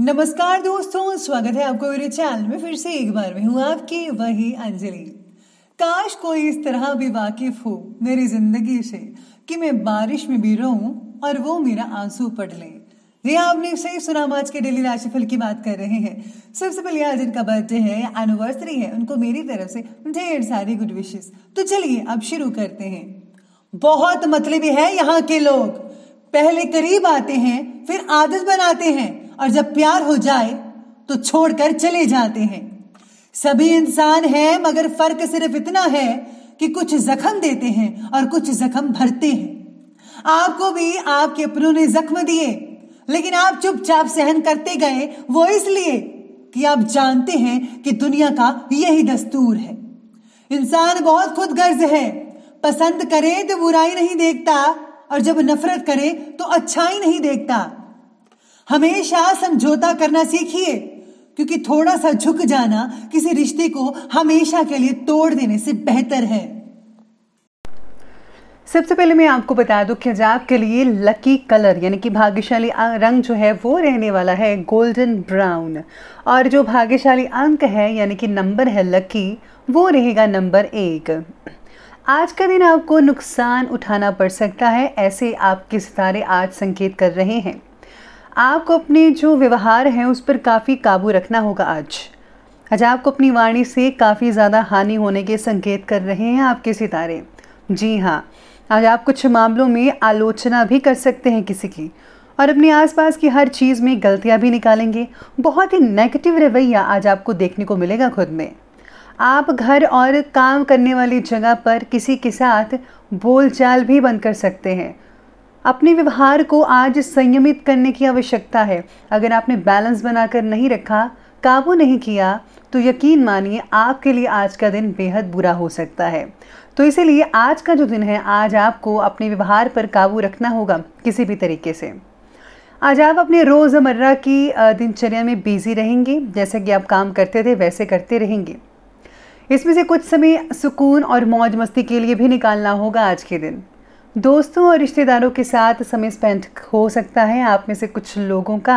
नमस्कार दोस्तों स्वागत है आपको मेरे चैनल में फिर से एक बार में हूँ आपकी वही अंजलि काश कोई इस तरह भी वाकिफ हो मेरी जिंदगी से कि मैं बारिश में भी रहूं और वो मेरा आंसू पड़ ले ये आपने सही सुना आज के डेली राशिफल की बात कर रहे हैं सबसे पहले आज इनका बर्थडे है एनिवर्सरी है उनको मेरी तरफ से ढेर सारी गुड विशेष तो चलिए अब शुरू करते हैं बहुत मतलबी है यहाँ के लोग पहले करीब आते हैं फिर आदत बनाते हैं और जब प्यार हो जाए तो छोड़कर चले जाते हैं सभी इंसान हैं मगर फर्क सिर्फ इतना है कि कुछ जख्म देते हैं और कुछ जख्म भरते हैं आपको भी आपके अपनों ने जख्म दिए लेकिन आप चुपचाप सहन करते गए वो इसलिए कि आप जानते हैं कि दुनिया का यही दस्तूर है इंसान बहुत खुद गर्ज है पसंद करे तो बुराई नहीं देखता और जब नफरत करे तो अच्छाई नहीं देखता हमेशा समझौता करना सीखिए क्योंकि थोड़ा सा झुक जाना किसी रिश्ते को हमेशा के लिए तोड़ देने से बेहतर है सबसे पहले मैं आपको बता दूं कि जाप के लिए लकी कलर यानी कि भाग्यशाली रंग जो है वो रहने वाला है गोल्डन ब्राउन और जो भाग्यशाली अंक है यानी कि नंबर है लकी वो रहेगा नंबर एक आज का दिन आपको नुकसान उठाना पड़ सकता है ऐसे आपके सितारे आज संकेत कर रहे हैं आपको अपने जो व्यवहार हैं उस पर काफ़ी काबू रखना होगा आज आज आपको अपनी वाणी से काफ़ी ज़्यादा हानि होने के संकेत कर रहे हैं आपके सितारे जी हाँ आज आप कुछ मामलों में आलोचना भी कर सकते हैं किसी की और अपने आसपास की हर चीज़ में गलतियाँ भी निकालेंगे बहुत ही नेगेटिव रवैया आज आपको देखने को मिलेगा खुद में आप घर और काम करने वाली जगह पर किसी के साथ बोलचाल भी बंद कर सकते हैं अपने व्यवहार को आज संयमित करने की आवश्यकता है अगर आपने बैलेंस बनाकर नहीं रखा काबू नहीं किया तो यकीन मानिए आपके लिए आज का दिन बेहद बुरा हो सकता है तो इसीलिए आज का जो दिन है आज आपको अपने व्यवहार पर काबू रखना होगा किसी भी तरीके से आज आप अपने रोज़मर्रा की दिनचर्या में बिजी रहेंगे जैसे कि आप काम करते थे वैसे करते रहेंगे इसमें से कुछ समय सुकून और मौज मस्ती के लिए भी निकालना होगा आज के दिन दोस्तों और रिश्तेदारों के साथ समय स्पेंड हो सकता है आप में से कुछ लोगों का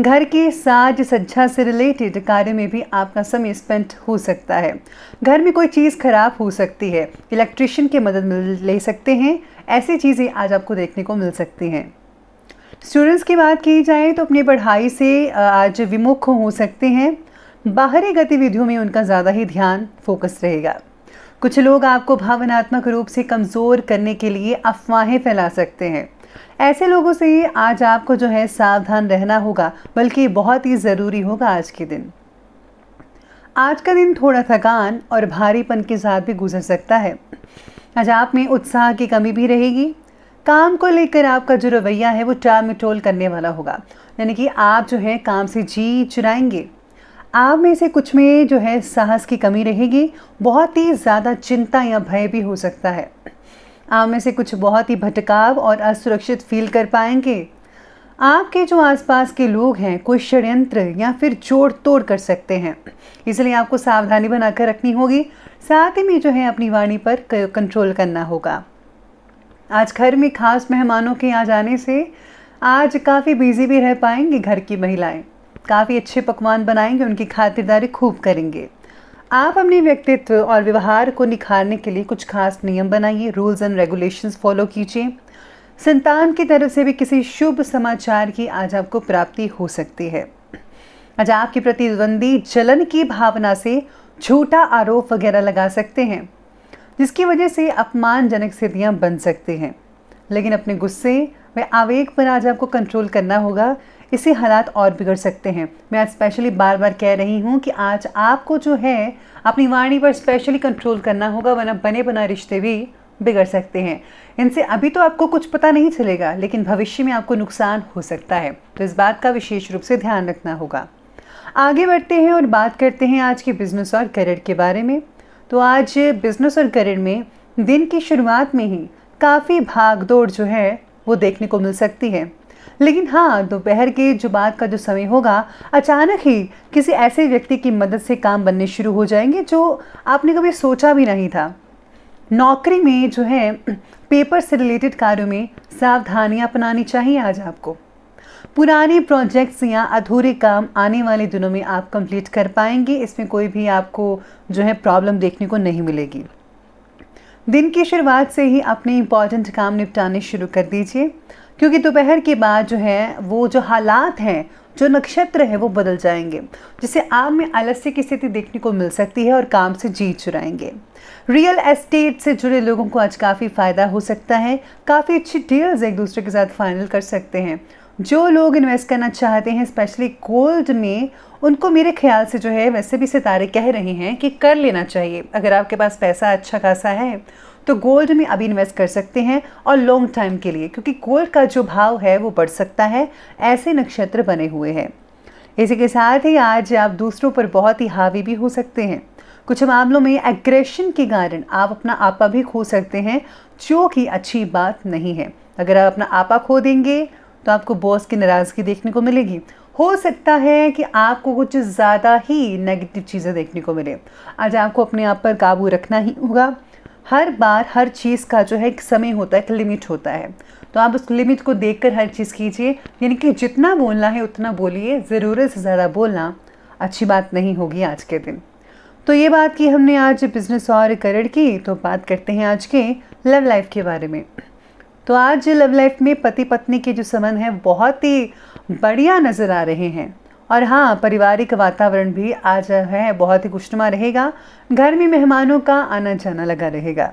घर के साज सज्जा से रिलेटेड कार्य में भी आपका समय स्पेंड हो सकता है घर में कोई चीज़ खराब हो सकती है इलेक्ट्रिशियन की मदद ले सकते हैं ऐसी चीज़ें आज आपको देखने को मिल सकती हैं स्टूडेंट्स की बात की जाए तो अपनी पढ़ाई से आज विमुख हो सकते हैं बाहरी गतिविधियों में उनका ज़्यादा ही ध्यान फोकस रहेगा कुछ लोग आपको भावनात्मक रूप से कमज़ोर करने के लिए अफवाहें फैला सकते हैं ऐसे लोगों से आज आपको जो है सावधान रहना होगा बल्कि बहुत ही ज़रूरी होगा आज के दिन आज का दिन थोड़ा थकान और भारीपन के साथ भी गुजर सकता है आज आप में उत्साह की कमी भी रहेगी काम को लेकर आपका जो रवैया है वो टाल मिटोल करने वाला होगा यानी कि आप जो है काम से जी चुराएंगे आप में से कुछ में जो है साहस की कमी रहेगी बहुत ही ज़्यादा चिंता या भय भी हो सकता है आप में से कुछ बहुत ही भटकाव और असुरक्षित फील कर पाएंगे आपके जो आसपास के लोग हैं कोई षड्यंत्र या फिर जोड़ तोड़ कर सकते हैं इसलिए आपको सावधानी बनाकर रखनी होगी साथ ही में जो है अपनी वाणी पर कंट्रोल करना होगा आज घर में खास मेहमानों के आ जाने से आज काफ़ी बिजी भी रह पाएंगी घर की महिलाएं काफ़ी अच्छे पकवान बनाएंगे उनकी खातिरदारी खूब करेंगे आप अपने व्यक्तित्व और व्यवहार को निखारने के लिए कुछ खास नियम बनाइए रूल्स एंड रेगुलेशंस फॉलो कीजिए संतान की तरफ से भी किसी शुभ समाचार की आज आपको प्राप्ति हो सकती है आज आपके प्रतिद्वंदी जलन की भावना से झूठा आरोप वगैरह लगा सकते हैं जिसकी वजह से अपमानजनक स्थितियाँ बन सकती हैं लेकिन अपने गुस्से व आवेग पर आज आपको कंट्रोल करना होगा इससे हालात और बिगड़ सकते हैं मैं आज स्पेशली बार बार कह रही हूँ कि आज आपको जो है अपनी वाणी पर स्पेशली कंट्रोल करना होगा वरना बने बना रिश्ते भी बिगड़ सकते हैं इनसे अभी तो आपको कुछ पता नहीं चलेगा लेकिन भविष्य में आपको नुकसान हो सकता है तो इस बात का विशेष रूप से ध्यान रखना होगा आगे बढ़ते हैं और बात करते हैं आज के बिज़नेस और करियर के बारे में तो आज बिज़नेस और करियर में दिन की शुरुआत में ही काफ़ी भाग दौड़ जो है वो देखने को मिल सकती है लेकिन हाँ दोपहर के जो बात का जो समय होगा अचानक ही किसी ऐसे व्यक्ति की मदद से काम बनने शुरू हो जाएंगे जो आपने कभी सोचा भी नहीं था नौकरी में जो है पेपर से रिलेटेड कार्यों में सावधानियाँ अपनानी चाहिए आज आपको पुराने प्रोजेक्ट्स या अधूरे काम आने वाले दिनों में आप कंप्लीट कर पाएंगे इसमें कोई भी आपको जो है प्रॉब्लम देखने को नहीं मिलेगी दिन की शुरुआत से ही अपने इम्पॉर्टेंट काम निपटाने शुरू कर दीजिए क्योंकि दोपहर के बाद जो है वो जो हालात हैं जो नक्षत्र है वो बदल जाएंगे जिससे आम में आलस्य की स्थिति देखने को मिल सकती है और काम से जीत चुराएंगे रियल एस्टेट से जुड़े लोगों को आज काफ़ी फ़ायदा हो सकता है काफ़ी अच्छी डील्स एक दूसरे के साथ फाइनल कर सकते हैं जो लोग इन्वेस्ट करना चाहते हैं स्पेशली गोल्ड में उनको मेरे ख्याल से जो है वैसे भी सितारे कह रहे हैं कि कर लेना चाहिए अगर आपके पास पैसा अच्छा खासा है तो गोल्ड में अभी इन्वेस्ट कर सकते हैं और लॉन्ग टाइम के लिए क्योंकि गोल्ड का जो भाव है वो बढ़ सकता है ऐसे नक्षत्र बने हुए हैं इसी के साथ ही आज आप दूसरों पर बहुत ही हावी भी हो सकते हैं कुछ मामलों में एग्रेशन के कारण आप अपना आपा भी खो सकते हैं जो कि अच्छी बात नहीं है अगर आप अपना आपा खो देंगे तो आपको बॉस की नाराज़गी देखने को मिलेगी हो सकता है कि आपको कुछ ज़्यादा ही नेगेटिव चीज़ें देखने को मिले आज आपको अपने आप पर काबू रखना ही होगा हर बार हर चीज़ का जो है एक समय होता है एक लिमिट होता है तो आप उस लिमिट को देख हर चीज़ कीजिए यानी कि जितना बोलना है उतना बोलिए ज़रूरत से ज़्यादा बोलना अच्छी बात नहीं होगी आज के दिन तो ये बात की हमने आज बिज़नेस और करियर की तो बात करते हैं आज के लव लाइफ के बारे में तो आज लव लाइफ में पति पत्नी के जो संबंध हैं बहुत ही बढ़िया नज़र आ रहे हैं और हाँ पारिवारिक वातावरण भी आज है बहुत ही खुशनुमा रहेगा घर में मेहमानों का आना जाना लगा रहेगा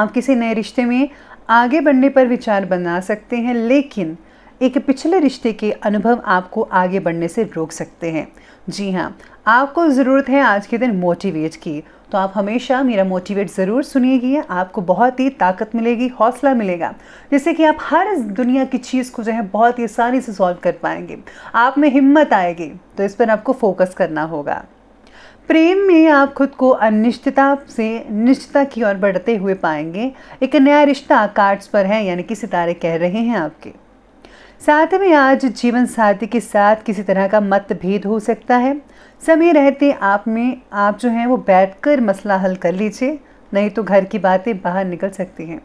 आप किसी नए रिश्ते में आगे बढ़ने पर विचार बना सकते हैं लेकिन एक पिछले रिश्ते के अनुभव आपको आगे बढ़ने से रोक सकते हैं जी हाँ आपको ज़रूरत है आज के दिन मोटिवेट की तो आप हमेशा मेरा मोटिवेट ज़रूर सुनिएगी आपको बहुत ही ताकत मिलेगी हौसला मिलेगा जिससे कि आप हर दुनिया की चीज़ को जो है बहुत ही आसानी से सॉल्व कर पाएंगे आप में हिम्मत आएगी तो इस पर आपको फोकस करना होगा प्रेम में आप खुद को अनिश्चितता से निश्चितता की ओर बढ़ते हुए पाएंगे एक नया रिश्ता कार्ड्स पर है यानी कि सितारे कह रहे हैं आपके साथ में आज जीवन साथी के साथ किसी तरह का मतभेद हो सकता है समय रहते आप में आप जो हैं वो बैठकर मसला हल कर लीजिए नहीं तो घर की बातें बाहर निकल सकती हैं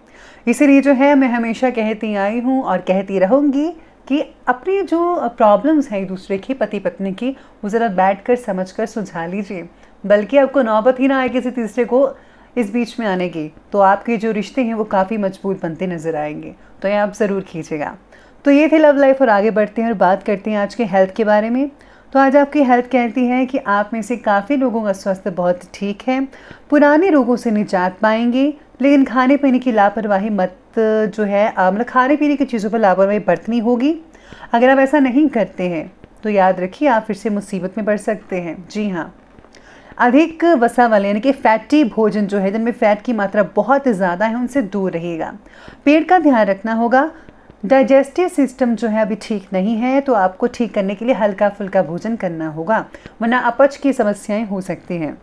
इसीलिए जो है मैं हमेशा कहती आई हूँ और कहती रहूँगी कि अपनी जो प्रॉब्लम्स हैं एक दूसरे की पति पत्नी की वो ज़रा बैठ कर समझ कर सुझा लीजिए बल्कि आपको नौबत ही ना आए किसी तीसरे को इस बीच में आने की तो आपके जो रिश्ते हैं वो काफ़ी मजबूत बनते नज़र आएंगे तो ये आप ज़रूर कीजिएगा तो ये थी लव लाइफ और आगे बढ़ते हैं और बात करते हैं आज के हेल्थ के बारे में तो आज आपकी हेल्थ कहती है कि आप में से काफ़ी लोगों का स्वास्थ्य बहुत ठीक है पुराने रोगों से निजात पाएंगे लेकिन खाने पीने की लापरवाही मत जो है मतलब खाने पीने की चीज़ों पर लापरवाही बरतनी होगी अगर आप ऐसा नहीं करते हैं तो याद रखिए आप फिर से मुसीबत में बढ़ सकते हैं जी हाँ अधिक वसा वाले यानी कि फैटी भोजन जो है जिनमें फैट की मात्रा बहुत ज़्यादा है उनसे दूर रहेगा पेट का ध्यान रखना होगा डाइजेस्टिव सिस्टम जो है अभी ठीक नहीं है तो आपको ठीक करने के लिए हल्का फुल्का भोजन करना होगा वरना अपच की समस्याएं हो सकती हैं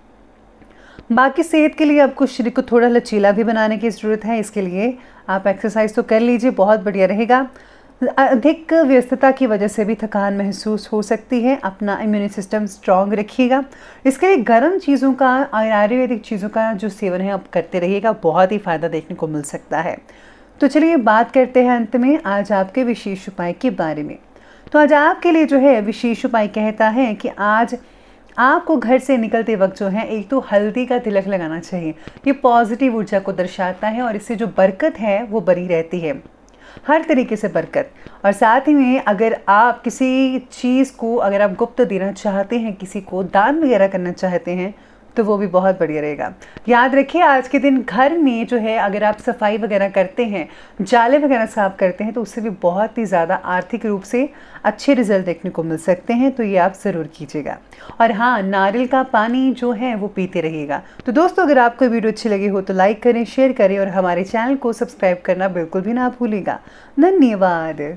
बाकी सेहत के लिए आपको शरीर को थोड़ा लचीला भी बनाने की ज़रूरत है इसके लिए आप एक्सरसाइज तो कर लीजिए बहुत बढ़िया रहेगा अधिक व्यस्तता की वजह से भी थकान महसूस हो सकती है अपना इम्यून सिस्टम स्ट्रांग रखिएगा इसके लिए गर्म चीज़ों का और आयुर्वेदिक चीज़ों का जो सेवन है आप करते रहिएगा बहुत ही फ़ायदा देखने को मिल सकता है तो चलिए बात करते हैं अंत में आज आपके विशेष उपाय के बारे में तो आज आपके लिए जो है विशेष उपाय कहता है कि आज आपको घर से निकलते वक्त जो है एक तो हल्दी का तिलक लगाना चाहिए ये पॉजिटिव ऊर्जा को दर्शाता है और इससे जो बरकत है वो बनी रहती है हर तरीके से बरकत और साथ ही में अगर आप किसी चीज़ को अगर आप गुप्त देना चाहते हैं किसी को दान वगैरह करना चाहते हैं तो वो भी बहुत बढ़िया रहेगा याद रखिए आज के दिन घर में जो है अगर आप सफाई वगैरह करते हैं जाले वगैरह साफ करते हैं तो उससे भी बहुत ही ज़्यादा आर्थिक रूप से अच्छे रिजल्ट देखने को मिल सकते हैं तो ये आप ज़रूर कीजिएगा और हाँ नारियल का पानी जो है वो पीते रहिएगा तो दोस्तों अगर आपको वीडियो अच्छी लगी हो तो लाइक करें शेयर करें और हमारे चैनल को सब्सक्राइब करना बिल्कुल भी ना भूलेगा धन्यवाद